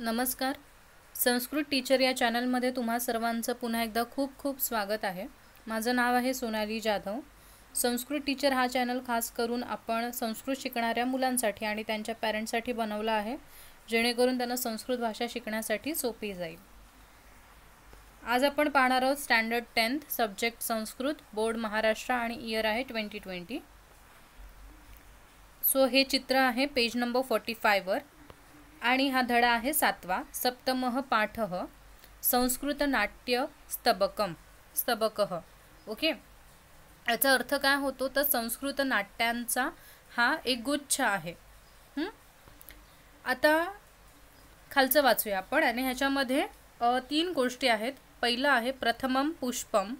नमस्कार संस्कृत टीचर या चॅनलमध्ये तुम्हा सर्वांचं पुन्हा एकदा खूप खूप स्वागत आहे माझं नाव आहे सोनाली जाधव संस्कृत टीचर हा चॅनल खास करून आपण संस्कृत शिकणाऱ्या मुलांसाठी आणि त्यांच्या पॅरेंट्ससाठी बनवला आहे जेणेकरून त्यांना संस्कृत भाषा शिकण्यासाठी सोपी जाईल आज आपण पाहणार आहोत standard tenth subject Sanskrit board Maharashtra आणि इयर आहे ट्वेंटी ट्वेंटी सो हे चित्र आहे पेज नंबर फॉर्टी फायवर आणि हा धडा आहे सातवा सप्तम पाठ संस्कृत नाट्य स्तबकम स्तबक ओके याचा अर्थ काय होतो तर संस्कृत नाट्यांचा हा एक गुच्छ आहे आता खालचं वाचूया आपण आणि ह्याच्यामध्ये तीन गोष्टी आहेत पहिलं आहे प्रथमम पुष्पम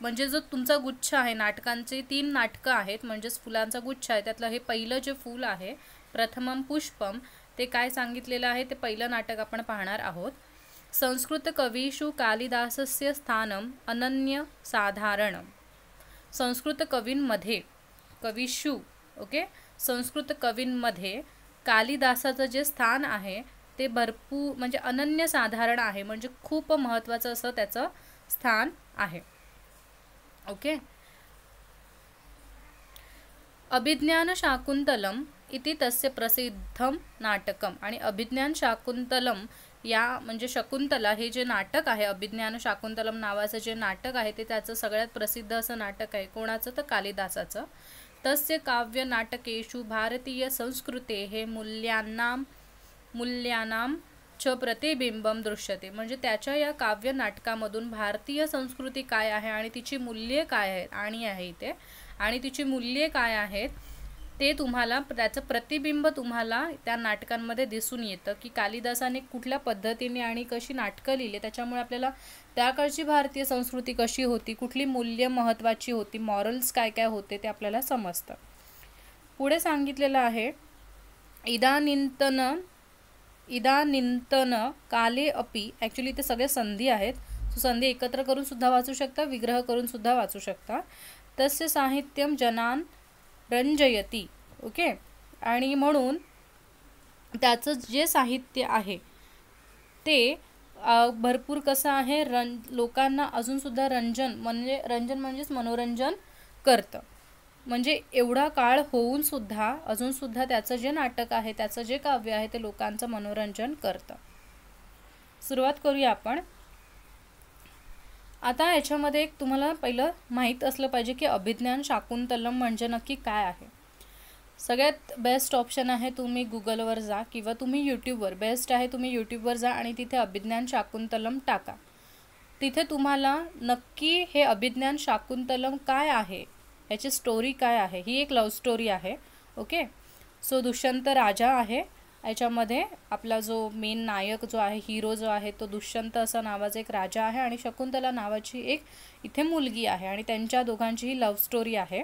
म्हणजे जो तुमचा गुच्छ आहे नाटकांचे तीन नाटकं आहेत म्हणजेच फुलांचा गुच्छ आहे त्यातलं हे पहिलं जे फूल आहे प्रथमम पुष्पम ते काय सांगितलेलं आहे ते पहिलं नाटक आपण पाहणार आहोत संस्कृत कवीषु कालिदासस्य स्थानम अनन्य साधारण संस्कृत कवींमध्ये कवीषु ओके संस्कृत कवींमध्ये कालिदासाचं जे स्थान आहे ते भरपूर म्हणजे अनन्य साधारण आहे म्हणजे खूप महत्त्वाचं असं त्याचं स्थान आहे ओके अभिज्ञान शाकुंतलम इति तस्य प्रसिद्धम नाटकम आणि अभिज्ञान शाकुंतलम या म्हणजे शकुंतला हे जे नाटक आहे अभिज्ञान शाकुंतलम नावाचं जे नाटक आहे ते त्याचं सगळ्यात प्रसिद्ध असं नाटक आहे कोणाचं तर कालिदासाचं तस्य काव्य नाटकेषु भारतीय संस्कृते हे मूल्यांना मूल्यानां च प्रतिबिंबम दृश्यते म्हणजे त्याच्या या काव्य नाटकामधून भारतीय संस्कृती काय आहे आणि तिची मूल्ये काय आहेत आणि आहे इथे आणि तिची मूल्ये काय आहेत ते तुम्हाला त्याचं प्रतिबिंब तुम्हाला त्या नाटकांमध्ये दिसून येतं की कालिदासाने कुठल्या पद्धतीने आणि कशी नाटकं लिहिले त्याच्यामुळे आपल्याला त्याकडची भारतीय संस्कृती कशी होती कुठली मूल्य महत्त्वाची होती मॉरल्स काय काय होते ते आपल्याला समजतं पुढे सांगितलेलं आहे इदानिंतन इदानिंतन काले अपी ॲक्च्युली ते सगळे संधी आहेत सो संधी एकत्र करूनसुद्धा वाचू शकता विग्रह करूनसुद्धा वाचू शकता तसे साहित्यम जनान रंजयती ओके आणि म्हणून त्याचं जे साहित्य आहे ते भरपूर कसं आहे रं लोकांना अजूनसुद्धा रंजन म्हणजे रंजन म्हणजेच मनोरंजन करतं म्हणजे एवढा काळ होऊनसुद्धा अजूनसुद्धा त्याचं जे नाटक आहे त्याचं जे काव्य आहे ते लोकांचं मनोरंजन करतं सुरुवात करूया आपण आता याच्यामध्ये एक तुम्हाला पहिलं माहीत असलं पाहिजे की अभिज्ञान शाकुंतलम म्हणजे नक्की काय आहे सगळ्यात बेस्ट ऑप्शन आहे तुम्ही गुगलवर जा किंवा तुम्ही यूट्यूबवर बेस्ट आहे तुम्ही यूट्यूबवर जा आणि तिथे अभिज्ञान शाकुंतलम टाका तिथे तुम्हाला नक्की हे अभिज्ञान शाकुंतलम काय आहे याची स्टोरी काय आहे ही एक लव स्टोरी आहे ओके सो दुष्यंत राजा आहे याच्यामध्ये आपला जो मेन नायक जो आहे हिरो जो आहे तो दुष्यंत असा नावाचा एक राजा आहे आणि शकुंतला नावाची एक इथे मुलगी आहे आणि त्यांच्या दोघांची ही लव्ह स्टोरी आहे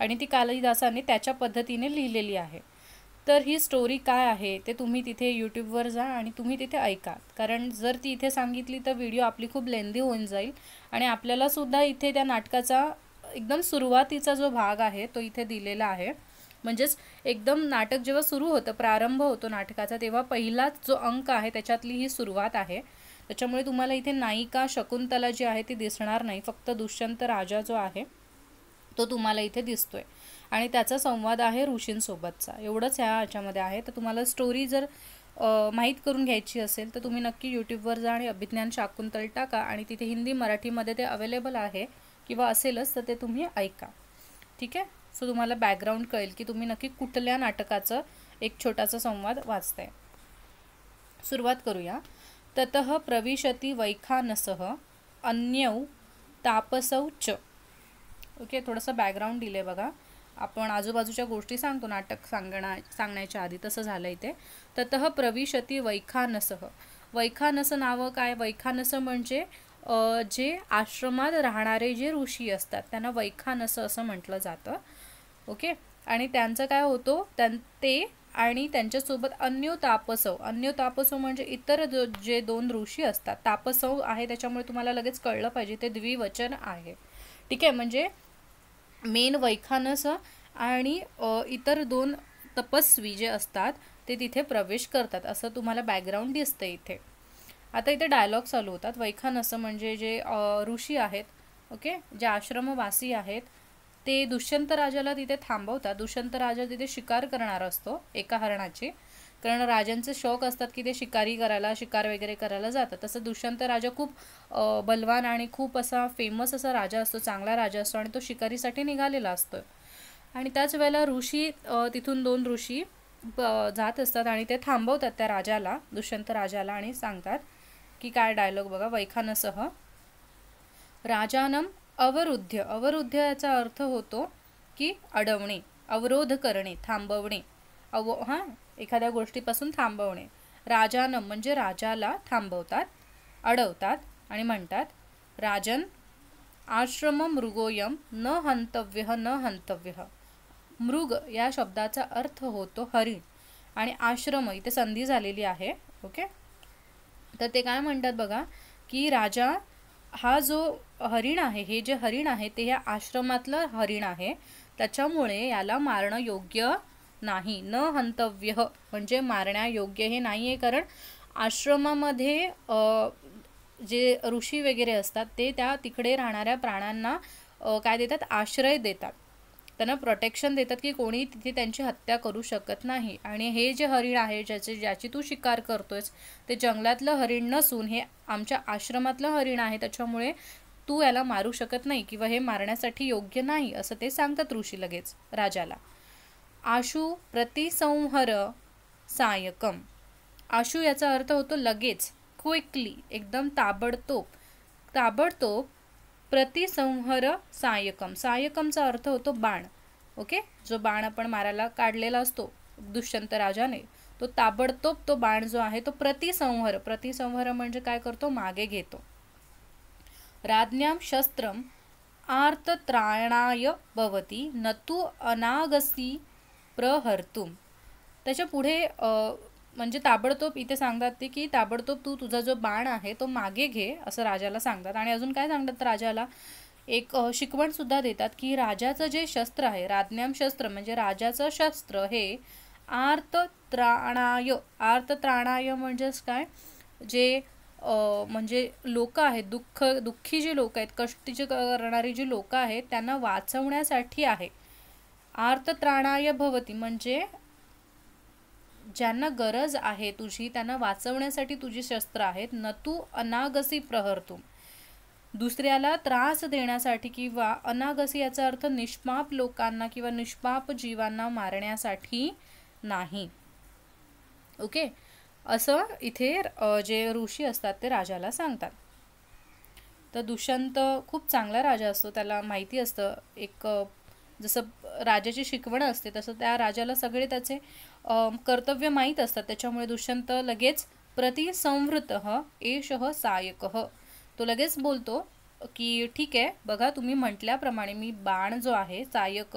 आणि ती कालिदासाने त्याच्या पद्धतीने लिहिलेली आहे तर ही स्टोरी काय आहे ते तुम्ही तिथे यूट्यूबवर जा आणि तुम्ही तिथे ऐका कारण जर ती इथे सांगितली तर व्हिडिओ आपली खूप लेंदी होऊन जाईल आणि आपल्यालासुद्धा इथे त्या नाटकाचा एकदम सुरुवातीचा जो भाग आहे तो इथे दिलेला आहे म्हणजेच एकदम नाटक जेव्हा सुरू होतं प्रारंभ होतो नाटकाचा तेव्हा पहिलाच जो अंक आहे त्याच्यातली ही सुरुवात आहे त्याच्यामुळे तुम्हाला इथे नायिका शकुंतला जी आहे ती दिसणार नाही फक्त दुष्यंत राजा जो आहे तो तुम्हाला इथे दिसतोय आणि त्याचा संवाद आहे ऋषींसोबतचा एवढंच ह्या ह्याच्यामध्ये आहे तर तुम्हाला स्टोरी जर माहीत करून घ्यायची असेल तर तुम्ही नक्की यूट्यूबवर जा आणि अभिज्ञान शाकुंतल टाका आणि तिथे हिंदी मराठीमध्ये ते अवेलेबल आहे किंवा असेलच तर ते तुम्ही ऐका ठीक आहे सो तुम्हाला बॅकग्राऊंड कळेल की तुम्ही नक्की कुठल्या नाटकाचं एक छोटासा संवाद वाचत आहे सुरुवात करूया तत प्रविशती वैखानसह अन्यौ तापसौ च ओके थोडंसं बॅकग्राऊंड दिलं बघा आपण आजूबाजूच्या गोष्टी सांगतो नाटक सांगणा सांगण्याच्या आधी तसं झालं इथे तत प्रविशती वैखानसह वैखानस नावं काय वैखानस म्हणजे जे आश्रमात राहणारे जे ऋषी असतात त्यांना वैखानस असं म्हटलं जातं ओके आणि त्यांचं काय होतो त्यां ते आणि त्यांच्यासोबत अन्य तापसव अन्य तापसव म्हणजे इतर जो जे दोन ऋषी असतात तापसव आहे त्याच्यामुळे तुम्हाला लगेच कळलं पाहिजे ते द्विवचन आहे ठीक आहे म्हणजे मेन वैखानस आणि इतर दोन तपस्वी जे असतात ते तिथे प्रवेश करतात असं तुम्हाला बॅकग्राऊंड दिसतं इथे आता इथे डायलॉग चालू होतात वैखानस म्हणजे जे ऋषी आहेत ओके जे आश्रमवासी आहेत ते दुष्यंत राजाला तिथे थांबवतात दुष्यंत राजा तिथे शिकार करणार असतो एका हरणाची कारण राजांचे शौक असतात की ते शिकारी करायला शिकार वगैरे करायला जातात तसं दुष्यंत राजा खूप बलवान आणि खूप असा फेमस असा राजा असतो चांगला राजा असतो आणि तो शिकारीसाठी निघालेला असतो आणि त्याच वेळेला ऋषी तिथून दोन ऋषी जात असतात आणि ते थांबवतात त्या राजाला दुष्यंत राजाला आणि सांगतात की काय डायलॉग बघा वैखानसह राजानम अवरुद्ध अवरुद्ध याचा अर्थ होतो की अडवणे अवरोध करणे थांबवणे अव हां एखाद्या गोष्टीपासून थांबवणे राजानं म्हणजे राजाला थांबवतात अडवतात आणि म्हणतात राजन आश्रम मृगोयम न हंतव्य न हंतव्य मृग या शब्दाचा अर्थ होतो हरिण आणि आश्रम इथे संधी झालेली आहे ओके तर ते काय म्हणतात बघा की राजा हा जो हरिण आहे हे जे हरिण आहे ते या आश्रमातलं हरिण आहे त्याच्यामुळे याला मारणं योग्य नाही न हंतव्य म्हणजे मारण्यायोग्य हे नाही आहे कारण आश्रमामध्ये जे ऋषी वगैरे असतात ते त्या तिकडे राहणाऱ्या प्राण्यांना काय देतात आश्रय देतात त्यांना प्रोटेक्शन देतात की कोणी तिथे त्यांची हत्या करू शकत नाही आणि हे जे हरिण आहे ज्याचे ज्याची तू शिकार करतोयस ते जंगलातलं हरिण नसून हे आमच्या आश्रमातलं हरिण आहे त्याच्यामुळे तू याला मारू शकत नाही किंवा हे मारण्यासाठी योग्य नाही असं ते सांगतात ऋषी लगेच राजाला आशु प्रतिसंहर सायकम आशू याचा अर्थ होतो लगेच क्विकली एकदम ताबडतोब ताबडतोब प्रतिसंहर सायकम सायकमचा अर्थ होतो बाण ओके जो बाण आपण मारायला काढलेला असतो दुष्यंत राजाने तो ताबडतोब तो बाण जो आहे तो प्रतिसंहर प्रतिसंहर म्हणजे काय करतो मागे घेतो राज्ञां शस्त्रम् आर्तत्राणाय भवती न तू अनागसी प्रहर्तुम त्याच्या पुढे म्हणजे ताबडतोब इथे सांगतात ते की ताबडतोब तू तुझा जो बाण आहे तो मागे घे असं राजाला सांगतात आणि अजून काय सांगतात राजाला एक शिकवणसुद्धा देतात की राजाचं जे शस्त्र आहे राज्ञाम शस्त्र म्हणजे राजाचं शस्त्र हे आर्तत्राणाय आर्तत्राणाय म्हणजेच काय जे म्हणजे लोक आहेत दुःख दुःखी जी लोक आहेत कष्ट करणारी जी लोक आहेत त्यांना वाचवण्यासाठी आहे त्राणाय भवती म्हणजे ज्यांना गरज आहे तुझी त्यांना वाचवण्यासाठी तुझी शस्त्र आहेत न तू अनागसी प्रहर तू दुसऱ्याला त्रास देण्यासाठी किंवा अनागसी याचा अर्थ निष्पाप लोकांना किंवा निष्पाप जीवांना मारण्यासाठी नाही ओके असं इथे जे ऋषी असतात ते राजाला सांगतात तर दुष्यंत खूप चांगला राजा असतो त्याला माहिती असतं एक जसं राजाची शिकवण असते तसं त्या राजाला सगळे त्याचे कर्तव्य माहीत असतात त्याच्यामुळे दुष्यंत लगेच प्रतिसंवृत एष सायक तो लगेच बोलतो की ठीक आहे बघा तुम्ही म्हटल्याप्रमाणे मी बाण जो आहे सायक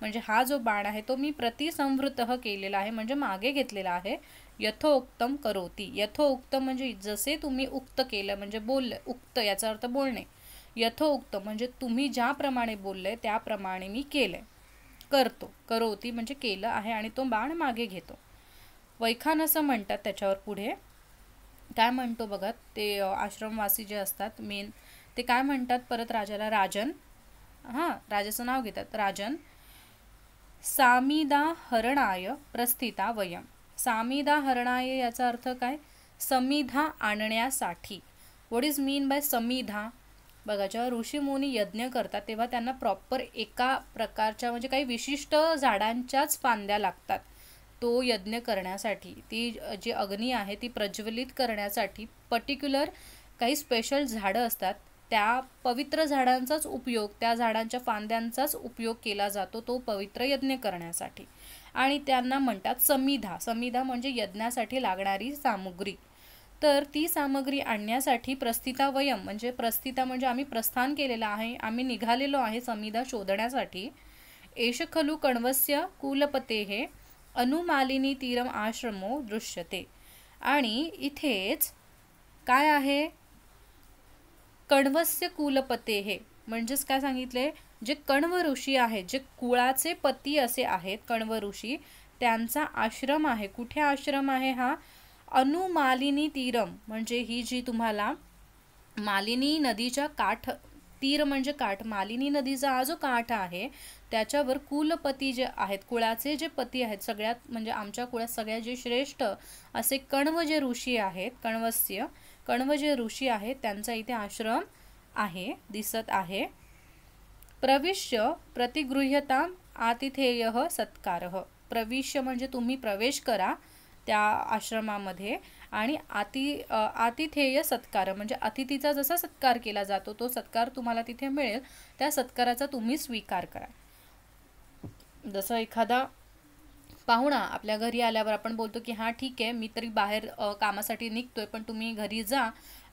म्हणजे हा जो बाण आहे तो मी प्रतिसंवृत केलेला आहे म्हणजे मागे घेतलेला आहे यथोक्तम करोती यथोक्त म्हणजे जसे तुम्ही उक्त केलं म्हणजे बोललं उक्त याचा अर्थ बोलणे यथोक्त म्हणजे तुम्ही ज्याप्रमाणे बोलले त्याप्रमाणे मी केलं करतो करोती म्हणजे केलं आहे आणि तो बाण मागे घेतो वैखान असं म्हणतात त्याच्यावर पुढे काय म्हणतो बघा ते आश्रमवासी जे असतात मेन ते काय म्हणतात परत राजाला राजन हां राजाचं नाव घेतात राजन हरणाय प्रस्थिता वयम हरणाय याचा अर्थ काय समिधा आणण्यासाठी वॉट इज मीन बाय समिधा बघा जेव्हा ऋषीमुनी यज्ञ करतात तेव्हा त्यांना प्रॉपर एका प्रकारच्या म्हणजे काही विशिष्ट झाडांच्याच फांद्या लागतात तो यज्ञ करण्यासाठी ती जी अग्नी आहे ती प्रज्वलित करण्यासाठी पर्टिक्युलर काही स्पेशल झाडं असतात त्या पवित्र झाडांचाच उपयोग त्या झाडांच्या फांद्यांचाच उपयोग केला जातो तो पवित्र यज्ञ करण्यासाठी आणि त्यांना म्हणतात समिधा समिधा म्हणजे यज्ञासाठी लागणारी सामुग्री तर ती सामग्री आणण्यासाठी प्रस्थितावयम म्हणजे प्रस्थिता म्हणजे आम्ही प्रस्थान केलेलं आहे आम्ही निघालेलो आहे समिधा शोधण्यासाठी एष कण्वस्य कुलपते हे अनुमालिनी तीरम आश्रमो दृश्यते आणि इथेच काय आहे कण्वस्य कुलपते हे म्हणजेच काय सांगितले जे कण्व ऋषी आहेत जे कुळाचे पती असे आहेत कण्व ऋषी त्यांचा आश्रम आहे कुठे आश्रम आहे हा अनुमालिनी तीरम म्हणजे ही जी तुम्हाला मालिनी नदीच्या काठ तीर म्हणजे काठ मालिनी नदीचा हा जो काठ आहे त्याच्यावर कुलपती जे आहेत कुळाचे जे पती आहेत सगळ्यात म्हणजे आमच्या कुळात सगळ्यात जे श्रेष्ठ असे कण्व जे ऋषी आहेत कण्वस्य कण्व जे ऋषी आहेत त्यांचा इथे आश्रम आहे दिसत आहे प्रविश्य प्रतिगृह्यता आतिथेय सत्कार प्रविश्य म्हणजे तुम्ही प्रवेश करा त्या आश्रमामध्ये आणि आति आतिथेय सत्कार म्हणजे अतिथीचा जसा सत्कार केला जातो तो सत्कार तुम्हाला तिथे मिळेल त्या सत्काराचा तुम्ही स्वीकार करा जसं एखादा पाहुणा आपल्या घरी आल्यावर आपण बोलतो की हां ठीक आहे मी तरी बाहेर कामासाठी निघतोय पण तुम्ही घरी जा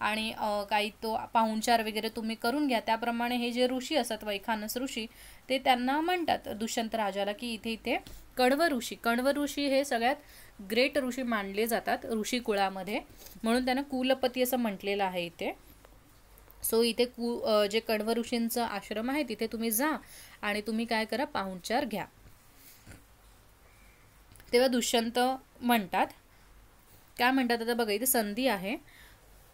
आणि काही तो पाहुणचार वगैरे तुम्ही करून घ्या त्याप्रमाणे हे जे ऋषी असतात वैखानस ऋषी ते त्यांना म्हणतात दुष्यंत राजाला की इथे इथे कण्व ऋषी कण्व ऋषी हे सगळ्यात ग्रेट ऋषी मानले जातात ऋषी कुळामध्ये म्हणून त्यांना कुलपती असं म्हटलेलं आहे इथे सो इथे कु जे कण्व ऋषींचं आश्रम आहे तिथे तुम्ही जा आणि तुम्ही काय करा पाहुणचार घ्या तेव्हा दुष्यंत म्हणतात काय म्हणतात आता बघा इथे संधी आहे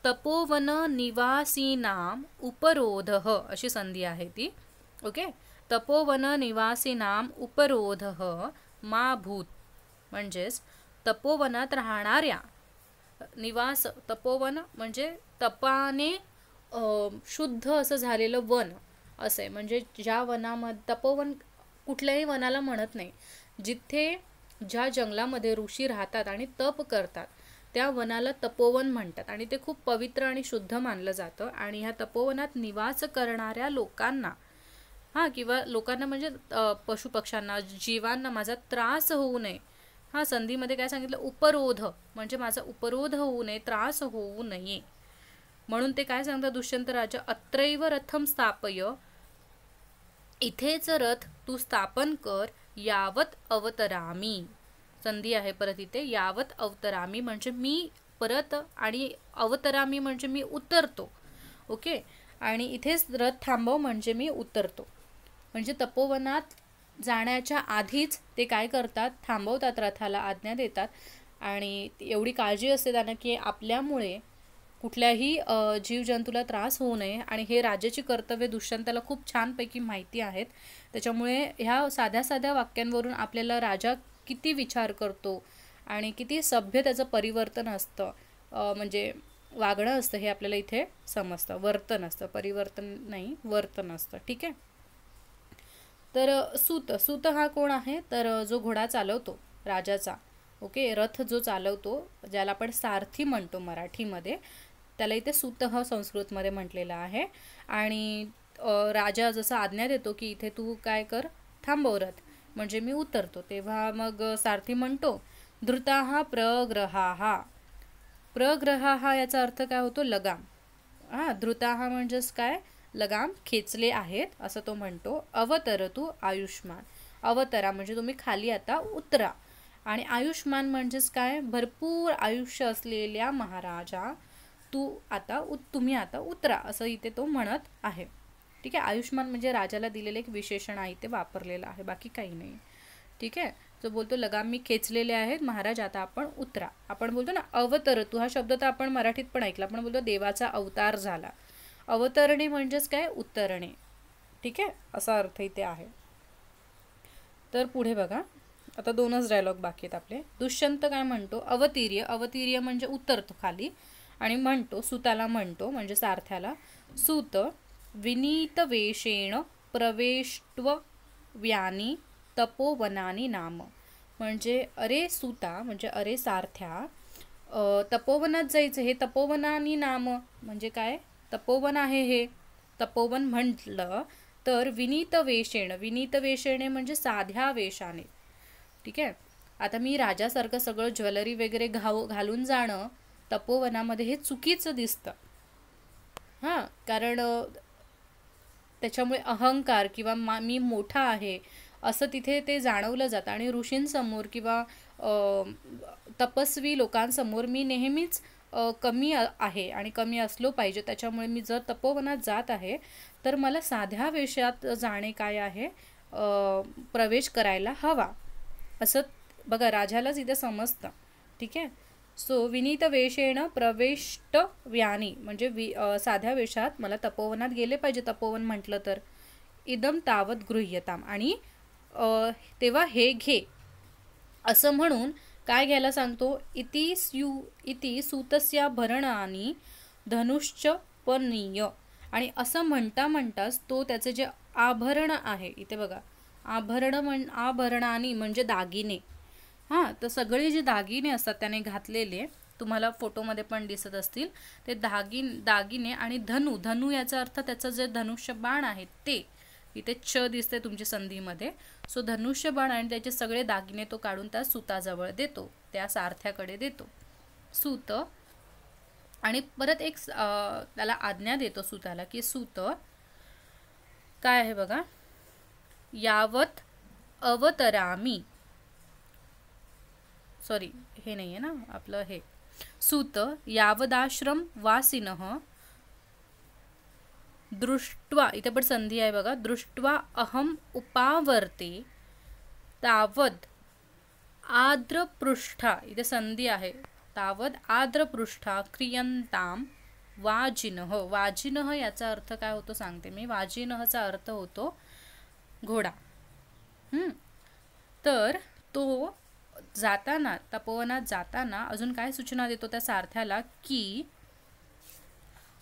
तपोवन निवासीनाम उपरोध अशी संधी आहे ती ओके तपोवन निवासीनाम उपरोध मा भूत म्हणजेच तपोवनात राहणाऱ्या निवास तपोवन म्हणजे तपाने शुद्ध असं झालेलं वन असं आहे म्हणजे ज्या वनामध्ये तपोवन कुठल्याही वनाला म्हणत नाही जिथे ज्या जंगलामध्ये ऋषी राहतात आणि तप करतात त्या वनाला तपोवन म्हणतात आणि ते खूप पवित्र आणि शुद्ध मानलं जातं आणि ह्या तपोवनात निवास करणाऱ्या लोकांना हां किंवा लोकांना म्हणजे पशुपक्ष्यांना जीवांना माझा त्रास होऊ नये हां संधीमध्ये काय सांगितलं उपरोध म्हणजे माझा उपरोध होऊ नये त्रास होऊ नये म्हणून ते काय सांगतात दुष्यंत राजा अत्रैव रथम स्थापय इथेच रथ तू स्थापन कर यावत अवतरामी संधी आहे परत इथे यावत अवतरामी म्हणजे मी परत आणि अवतरामी म्हणजे मी उतरतो ओके आणि इथेच रथ थांबव म्हणजे मी उतरतो म्हणजे तपोवनात जाण्याच्या आधीच ते काय करतात थांबवतात रथाला आज्ञा देतात आणि एवढी काळजी असते त्यांना की आपल्यामुळे कुठल्याही जीवजंतूला त्रास होऊ नये आणि हे राजाची कर्तव्य दुष्यंताला खूप छानपैकी माहिती आहेत त्याच्यामुळे ह्या साध्या साध्या वाक्यांवरून आपल्याला राजा किती विचार करतो आणि किती सभ्य त्याचं परिवर्तन असतं म्हणजे वागणं असतं हे आपल्याला इथे समजतं वर्तन असतं परिवर्तन नाही वर्तन असतं ठीक आहे तर सूत सूत हा कोण आहे तर जो घोडा चालवतो राजाचा ओके रथ जो चालवतो ज्याला आपण सारथी म्हणतो मराठीमध्ये त्याला इथे सुतह संस्कृतमध्ये म्हटलेलं आहे आणि राजा जसं आज्ञा देतो की इथे तू काय कर थांबवरत म्हणजे मी उतरतो तेव्हा मग सारथी म्हणतो हा प्रग्रहा प्रग्रहा हा याचा अर्थ काय होतो लगाम धृता हा म्हणजेच काय लगाम खेचले आहेत असं तो म्हणतो अवतर तू आयुष्मान अवतरा म्हणजे तुम्ही खाली आता उतरा आणि आयुष्मान म्हणजेच काय भरपूर आयुष्य असलेल्या महाराजा तू आता उ तुम्ही आता उतरा असं इथे तो म्हणत आहे ठीक आहे आयुष्मान म्हणजे राजाला दिलेलं एक विशेषण आहे ते वापरलेलं आहे बाकी काही नाही ठीक आहे जो बोलतो लगाम मी खेचलेले आहेत महाराज आता आपण उतरा आपण बोलतो ना तू हा शब्द तर आपण मराठीत पण ऐकला आपण बोलतो देवाचा अवतार झाला अवतरणे म्हणजेच काय उतरणे ठीक आहे असा अर्थ इथे आहे तर पुढे बघा आता दोनच डायलॉग बाकी आहेत आपले दुष्यंत काय म्हणतो अवतीर्य अवतीर्य म्हणजे उतरतो खाली आणि म्हणतो सुताला म्हणतो म्हणजे सारथ्याला सुत विनीत वेषेण प्रवेष्ट्व व्यानी तपोवनानी नाम म्हणजे अरे सुता म्हणजे अरे सारथ्या तपोवनात जायचं हे तपोवनानी नाम म्हणजे काय तपोवन आहे हे तपोवन म्हटलं तर विनीत वेषेण विनीत वेषेणे म्हणजे साध्या वेशाने ठीक आहे आता मी राजासारखं सगळं ज्वेलरी वगैरे घाव घालून जाणं तपोवनामध्ये हे चुकीचं दिसतं हां कारण त्याच्यामुळे अहंकार किंवा मा मी मोठा आहे असं तिथे ते जाणवलं जातं आणि ऋषींसमोर किंवा तपस्वी लोकांसमोर मी नेहमीच कमी आहे आणि कमी असलो पाहिजे त्याच्यामुळे मी जर तपोवनात जात आहे तर मला साध्या वेशात जाणे काय आहे प्रवेश करायला हवा असं बघा राजालाच इथे समजतं ठीक आहे सो विनीत वेषेण प्रवेष्ट व्यानी म्हणजे वि साध्या वेशात मला तपोवनात गेले पाहिजे तपोवन म्हटलं तर इदम तावत गृह्यताम आणि तेव्हा हे घे असं म्हणून काय घ्यायला सांगतो इति स्यू इति सूतस्या आणि धनुश्च पनीय आणि असं म्हणता म्हणताच तो त्याचे जे आभरण आहे इथे बघा आभरण म्हण आभरणानी म्हणजे दागिने हां तर सगळे जे दागिने असतात त्याने घातलेले तुम्हाला फोटोमध्ये पण दिसत असतील ते दागिन दागिने आणि धनु धनु याचा अर्थ त्याचं जे धनुष्य बाण आहे ते इथे छ दिसते तुमच्या संधीमध्ये सो धनुष्य बाण आणि त्याचे सगळे दागिने तो काढून त्या सुताजवळ देतो त्या सारथ्याकडे देतो सूत आणि परत एक त्याला आज्ञा देतो सुताला की सूत काय आहे बघा यावत अवतरामी सॉरी हे नाही आहे ना आपलं हे सूत यावदाश्रम वासिन दृष्ट्वा इथे पण संधी आहे बघा दृष्ट्वा अहम उपावर्ते तावद आद्रपृष्ठा इथे संधी आहे तावद आद्रपृष्ठा क्रियंताम वाजिन हो याचा अर्थ काय होतो सांगते मी चा अर्थ होतो घोडा तर तो जाताना तपोवनात जाताना अजून काय सूचना देतो त्या सारथ्याला की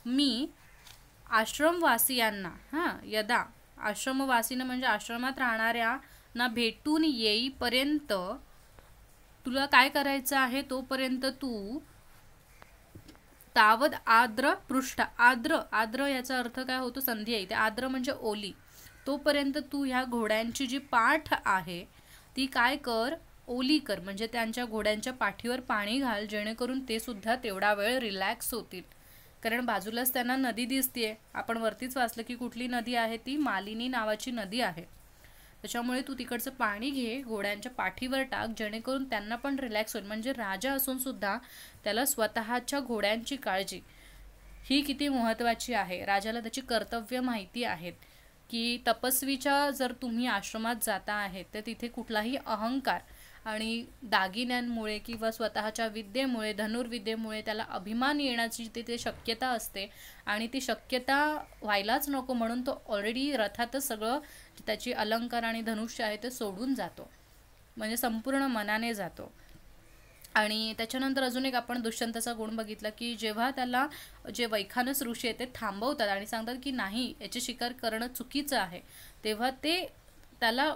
मी आश्रमवासियांना हां यदा आश्रमवासीनं म्हणजे आश्रमात ना भेटून येईपर्यंत तुला काय करायचं आहे तोपर्यंत तू तावद आद्र पृष्ठ आद्र आद्र याचा अर्थ काय होतो संधी आहे ते आद्र म्हणजे ओली तोपर्यंत तू ह्या घोड्यांची जी पाठ आहे ती काय कर ओली कर म्हणजे त्यांच्या घोड्यांच्या पाठीवर पाणी घाल जेणेकरून ते सुद्धा तेवढा वेळ रिलॅक्स होतील कारण बाजूलाच त्यांना नदी दिसते आपण वरतीच वाचलं की कुठली नदी आहे ती मालिनी नावाची नदी आहे त्याच्यामुळे तू तिकडचं पाणी घे घोड्यांच्या पाठीवर टाक जेणेकरून त्यांना पण रिलॅक्स होईल म्हणजे राजा असून सुद्धा त्याला स्वतःच्या घोड्यांची काळजी ही किती महत्त्वाची आहे राजाला त्याची कर्तव्य माहिती आहेत की तपस्वीच्या जर तुम्ही आश्रमात जाता आहे तर तिथे कुठलाही अहंकार आणि दागिन्यांमुळे किंवा स्वतःच्या विद्येमुळे धनुर्विद्येमुळे त्याला अभिमान येण्याची तिथे शक्यता असते आणि ती शक्यता व्हायलाच नको म्हणून तो ऑलरेडी रथातच सगळं त्याची अलंकार आणि धनुष्य आहे ते सोडून जातो म्हणजे संपूर्ण मनाने जातो आणि त्याच्यानंतर अजून एक आपण दुष्यंताचा गुण बघितला की जेव्हा त्याला जे वैखानस ऋषी आहे ते थांबवतात आणि सांगतात की नाही याची शिकार करणं चुकीचं आहे तेव्हा ते त्याला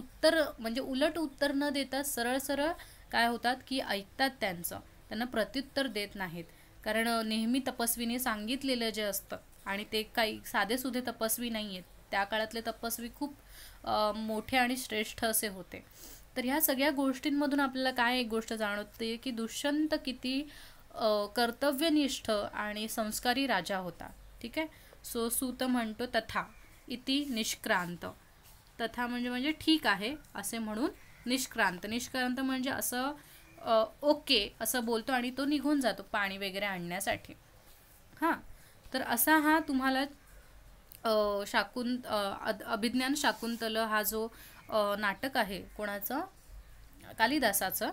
उत्तर म्हणजे उलट उत्तर न देता सरळ सरळ काय होतात की ऐकतात त्यांचं त्यांना प्रत्युत्तर देत नाहीत कारण नेहमी तपस्वीने सांगितलेलं जे असतं आणि ते काही साधेसुधे तपस्वी नाही आहेत त्या काळातले तपस्वी खूप मोठे आणि श्रेष्ठ असे होते तर ह्या सगळ्या गोष्टींमधून आपल्याला काय एक गोष्ट जाणवते की दुष्यंत किती कर्तव्यनिष्ठ आणि संस्कारी राजा होता ठीक आहे सो सूत म्हणतो तथा इति निष्क्रांत तथा म्हणजे म्हणजे ठीक आहे असे म्हणून निष्क्रांत निष्क्रांत म्हणजे असं ओके असं बोलतो आणि तो निघून जातो पाणी वगैरे आणण्यासाठी हां तर असा हा तुम्हाला शाकुं अभिज्ञान शाकुंतल हा जो नाटक आहे कोणाचं कालिदासाचं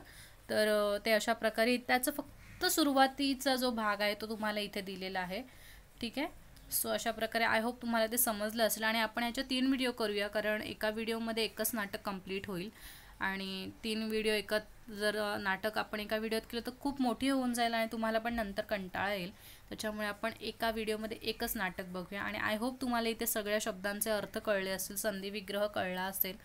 तर ते अशा प्रकारे त्याचं फक्त सुरुवातीचा जो भाग आहे तो तुम्हाला इथे दिलेला आहे ठीक आहे सो अशा प्रकारे आय होप तुम्हाला ते समजलं असेल आणि आपण याच्या तीन व्हिडिओ करूया कारण एका व्हिडिओमध्ये एकच नाटक कंप्लीट होईल आणि तीन व्हिडिओ एकत जर नाटक आपण एका व्हिडिओत केलं तर खूप मोठी होऊन जाईल आणि तुम्हाला पण नंतर कंटाळा येईल त्याच्यामुळे आपण एका व्हिडिओमध्ये एकच नाटक बघूया आणि आय होप तुम्हाला इथे सगळ्या शब्दांचे अर्थ कळले असतील संधी विग्रह कळला असेल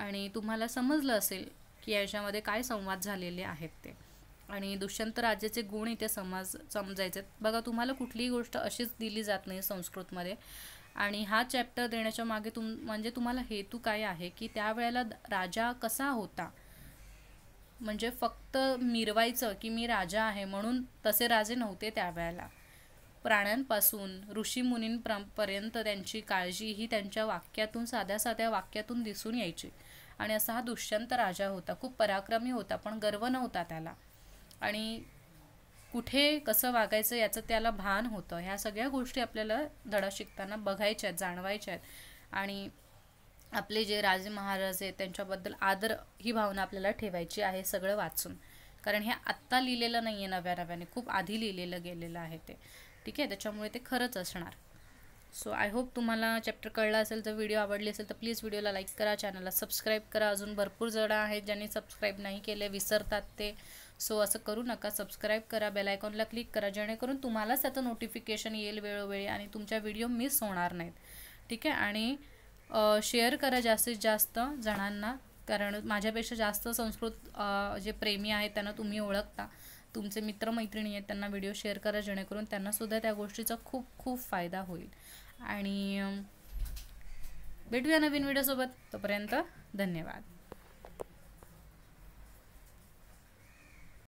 आणि तुम्हाला समजलं असेल की याच्यामध्ये काय संवाद झालेले आहेत ते आणि दुष्यंत राजाचे गुण इथे समाज समजायचे बघा तुम्हाला कुठलीही गोष्ट अशीच दिली जात नाही संस्कृतमध्ये आणि हा चॅप्टर देण्याच्या मागे तुम म्हणजे तुम्हाला हेतू काय आहे की त्यावेळेला राजा कसा होता म्हणजे फक्त मिरवायचं की मी राजा आहे म्हणून तसे राजे नव्हते त्यावेळेला प्राण्यांपासून ऋषी मुनींपर्यंत त्यांची काळजी ही त्यांच्या वाक्यातून साध्या साध्या वाक्यातून दिसून यायची आणि असा हा दुष्यंत राजा होता खूप पराक्रमी होता पण गर्व नव्हता त्याला आणि कुठे कसं वागायचं याचं त्याला भान होतं ह्या सगळ्या गोष्टी आपल्याला धडा शिकताना बघायच्या आहेत जाणवायच्या आहेत आणि आपले जे राजे महाराज आहेत त्यांच्याबद्दल आदर ही भावना आपल्याला ठेवायची आहे सगळं वाचून कारण हे आत्ता लिहिलेलं नाही आहे नव्या नव्याने खूप आधी लिहिलेलं गेलेलं आहे ते ठीक आहे त्याच्यामुळे ते खरंच असणार सो आय होप तुम्हाला चॅप्टर कळला असेल तर व्हिडिओ आवडली असेल तर प्लीज व्हिडिओला लाईक करा चॅनलला सबस्क्राईब करा अजून भरपूर जण आहेत ज्यांनी सबस्क्राईब नाही केले विसरतात ते सो असं करू नका सबस्क्राईब करा बेलायकॉनला क्लिक करा जेणेकरून तुम्हालाच त्याचं नोटिफिकेशन येईल वेळोवेळी आणि तुमच्या व्हिडिओ मिस होणार नाहीत ठीक आहे आणि शेअर करा जास्तीत जास्त जणांना कारण माझ्यापेक्षा जास्त संस्कृत जे प्रेमी आहेत त्यांना तुम्ही ओळखता तुमचे मित्रमैत्रिणी आहेत त्यांना व्हिडिओ शेअर करा जेणेकरून त्यांनासुद्धा त्या गोष्टीचा खूप खूप फायदा होईल आणि भेटूया नवीन व्हिडिओसोबत तोपर्यंत धन्यवाद